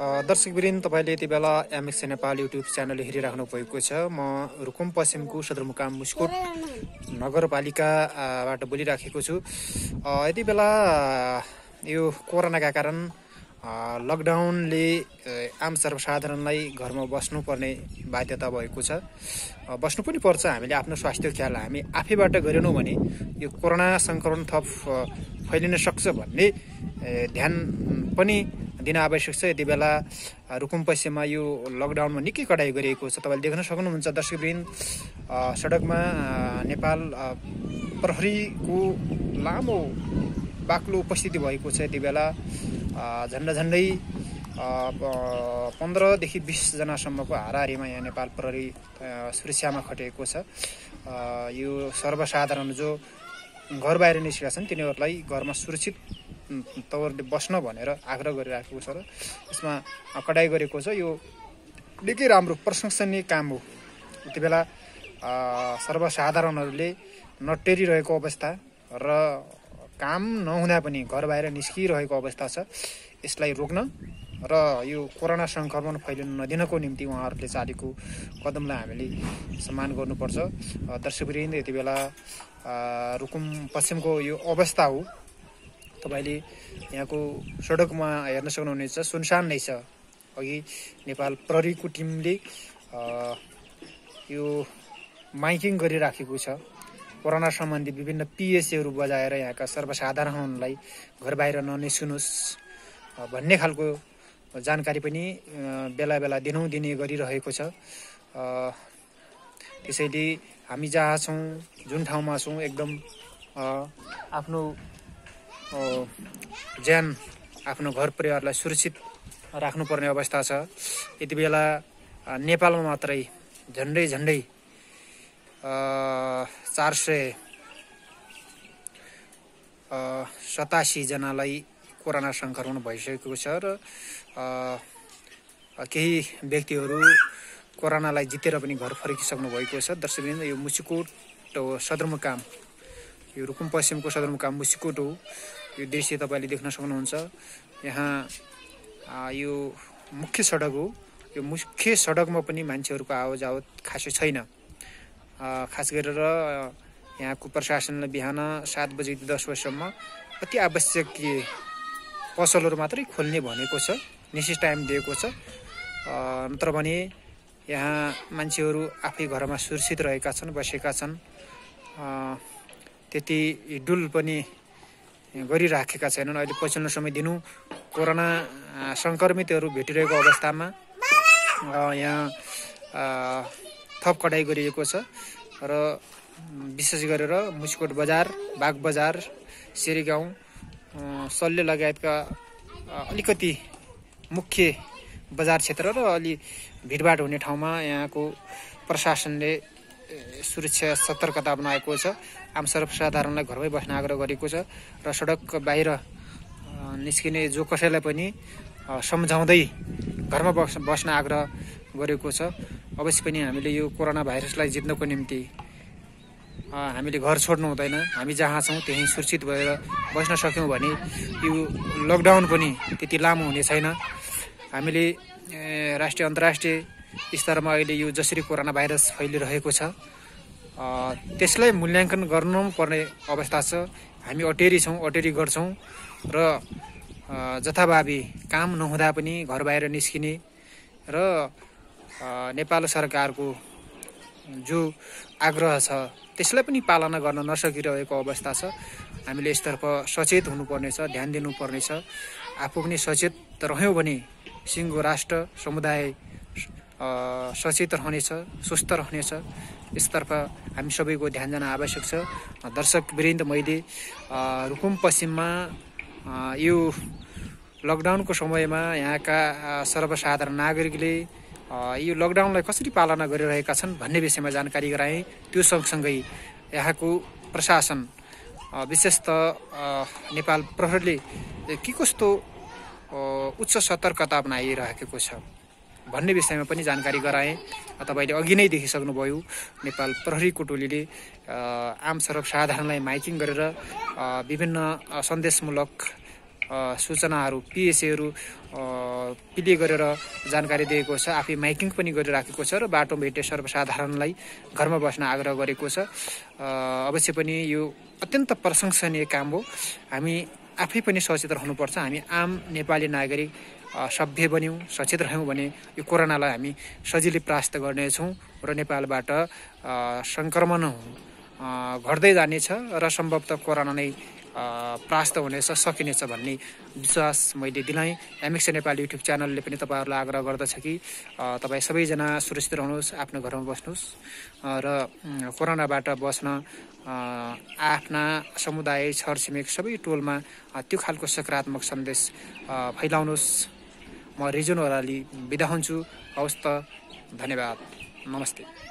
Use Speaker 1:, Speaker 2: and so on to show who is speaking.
Speaker 1: दर्शकवृन्द तपाईँले यति बेला एमएक्स नेपाल युट्युब च्यानल हेरिराख्नु भएको छ म रुकुम पश्चिमको सदरमुकाम मुस्कोट नगरपालिकाबाट बोलिराखेको छु यति बेला यो कोरोनाका कारण लकडाउनले आम सर्वसाधारणलाई घरमा बस्नुपर्ने बाध्यता भएको छ बस्नु पनि पर्छ हामीले आफ्नो स्वास्थ्य ख्याल हामी आफैबाट गरेनौँ भने यो कोरोना सङ्क्रमण थप फैलिन सक्छ भन्ने ध्यान पनि दिन आवश्यक छ यति बेला रुकुम पश्चिममा यो लकडाउनमा निकै कडाइ गरिएको छ तपाईँले देख्न सक्नुहुन्छ दर्शकवृन्द सडकमा नेपाल प्रहरीको लामो बाक्लो उपस्थिति भएको छ यति बेला झन्डा झन्डै पन्ध्रदेखि बिसजनासम्मको हाराहारीमा यहाँ नेपाल प्रहरी सुरक्षामा खटेको छ यो सर्वसाधारण जो घर बाहिर निस्केका छन् तिनीहरूलाई घरमा सुरक्षित तवरले बस्न भनेर आग्रह गरिराखेको छ र यसमा कडाइ गरेको छ यो निकै राम्रो प्रशंसनीय काम हो त्यति बेला सर्वसाधारणहरूले नटेरिरहेको अवस्था र काम नहुँदा पनि घर बाहिर निस्किरहेको अवस्था छ यसलाई रोक्न र यो कोरोना सङ्क्रमण फैलिन नदिनको निम्ति उहाँहरूले चालेको कदमलाई हामीले सम्मान गर्नुपर्छ दर्शकवृन्द यति बेला रुकुम पश्चिमको यो अवस्था हो तपाईँले यहाँको सडकमा हेर्न सक्नुहुनेछ सुनसान नै छ अघि नेपाल प्रहरीको टिमले यो माइकिङ गरिराखेको छ कोरोना सम्बन्धी विभिन्न पिएसएहरू बजाएर यहाँका सर्वसाधारणलाई घर बाहिर ननिस्किनुहोस् भन्ने खालको जानकारी पनि बेला बेला दिनौँ दिने गरिरहेको छ त्यसैले हामी जहाँ छौँ जुन ठाउँमा छौँ एकदम आफ्नो ज्यान आफ्नो घर परिवारलाई सुरक्षित राख्नुपर्ने अवस्था छ यति बेला नेपालमा मात्रै झन्डै झन्डै चार सय सतासीजनालाई कोरोना सङ्क्रमण भइसकेको छ र केही व्यक्तिहरू कोरोनालाई जितेर पनि घर फर्किसक्नु भएको छ दर्शकबिन्द यो मुचुकोट सदरमुकाम यो रुकुम पश्चिमको सदरमुकाम मुसिकोट हो यो दृश्य तपाईँले देख्न सक्नुहुन्छ यहाँ यो मुख्य सडक हो यो मुख्य सडकमा पनि मान्छेहरूको आवत खासै छैन खास गरेर यहाँको प्रशासनले बिहान सात बजेदेखि दस बजीसम्म अति आवश्यक पसलहरू मात्रै खोल्ने भनेको छ निश्चित टाइम दिएको छ नत्र भने यहाँ मान्छेहरू आफै घरमा सुरक्षित रहेका छन् बसेका छन् त्यति डुल पनि गरिराखेका छैनन् अहिले पछिल्लो समय दिनु कोरोना सङ्क्रमितहरू भेटिरहेको अवस्थामा यहाँ थप कडाइ गरिएको छ र विशेष गरेर मुस्कोट बजार बाघ बजार सेरी गाउँ सल्ले लगायतका अलिकति मुख्य बजार क्षेत्र र अलि भिडभाड हुने ठाउँमा यहाँको प्रशासनले सुरक्षा सतर्कता बनाएको छ आम सर्वसाधारणलाई घरमै बस्न आग्रह गरेको छ र सडक बाहिर निस्किने जो कसैलाई पनि सम्झाउँदै घरमा बस् बस्न आग्रह गरेको छ अवश्य पनि हामीले यो कोरोना भाइरसलाई जित्नको निम्ति हामीले घर छोड्नु हुँदैन हामी जहाँ छौँ त्यहीँ सुरक्षित भएर बस्न सक्यौँ भने यो लकडाउन पनि त्यति लामो हुने छैन हामीले राष्ट्रिय अन्तर्राष्ट्रिय स्तरमा अहिले यो जसरी कोरोना भाइरस फैलिरहेको छ त्यसलाई मूल्याङ्कन गर्नु पर्ने अवस्था छ हामी अटेरी छौँ अटेरी गर्छौँ र जथाभावी काम नहुँदा पनि घर बाहिर निस्किने र नेपाल सरकारको जो आग्रह छ त्यसलाई पनि पालना गर्न नसकिरहेको अवस्था छ हामीले यसतर्फ सचेत हुनुपर्नेछ ध्यान दिनुपर्नेछ आफू पनि सचेत रह्यौँ भने सिङ्गो राष्ट्र समुदाय सचेत रहनेछ स्वस्थ रहनेछ यसतर्फ हामी सबैको ध्यान जान आवश्यक छ दर्शक वृन्द मैले रुकुम पश्चिममा यो लकडाउनको समयमा यहाँका सर्वसाधारण नागरिकले यो लकडाउनलाई कसरी पालना गरिरहेका छन् भन्ने विषयमा जानकारी गराएँ त्यो सँगसँगै यहाँको प्रशासन विशेष त नेपाल प्रहरीले के कस्तो उच्च सतर्कता अपनाइरहेको छ भन्ने विषयमा पनि जानकारी गराएँ तपाईँले अघि नै देखिसक्नुभयो नेपाल प्रहरीको टोलीले आम सर्वसाधारणलाई माइकिङ गरेर विभिन्न सन्देशमूलक सूचनाहरू पिएसएहरू प्ले गरेर जानकारी दिएको छ आफै माइकिङ पनि गरिराखेको छ र बाटो भेटे सर्वसाधारणलाई घरमा बस्न आग्रह गरेको छ अवश्य पनि यो अत्यन्त प्रशंसनीय काम हो हामी आफै पनि सचेत रहनुपर्छ हामी आम नेपाली नागरिक सभ्य बन्यौँ सचेत रह्यौँ भने यो कोरोनालाई हामी सजिलै प्रास्त गर्नेछौँ र नेपालबाट सङ्क्रमण घट्दै जानेछ र सम्भवतः कोरोना नै प्रास्त हुनेछ सकिनेछ भन्ने विश्वास मैले दिलाएँ एमएक्स नेपाल युट्युब च्यानलले पनि तपाईँहरूलाई आग्रह गर्दछ कि तपाईँ सबैजना सुरक्षित रहनुहोस् आफ्नो घरमा बस्नुहोस् र कोरोनाबाट बस्न आफ्ना समुदाय छरछिमेक सबै टोलमा त्यो खालको सकारात्मक सन्देश फैलाउनुहोस् म रिजुन बिदा हुन्छु हवस् त धन्यवाद नमस्ते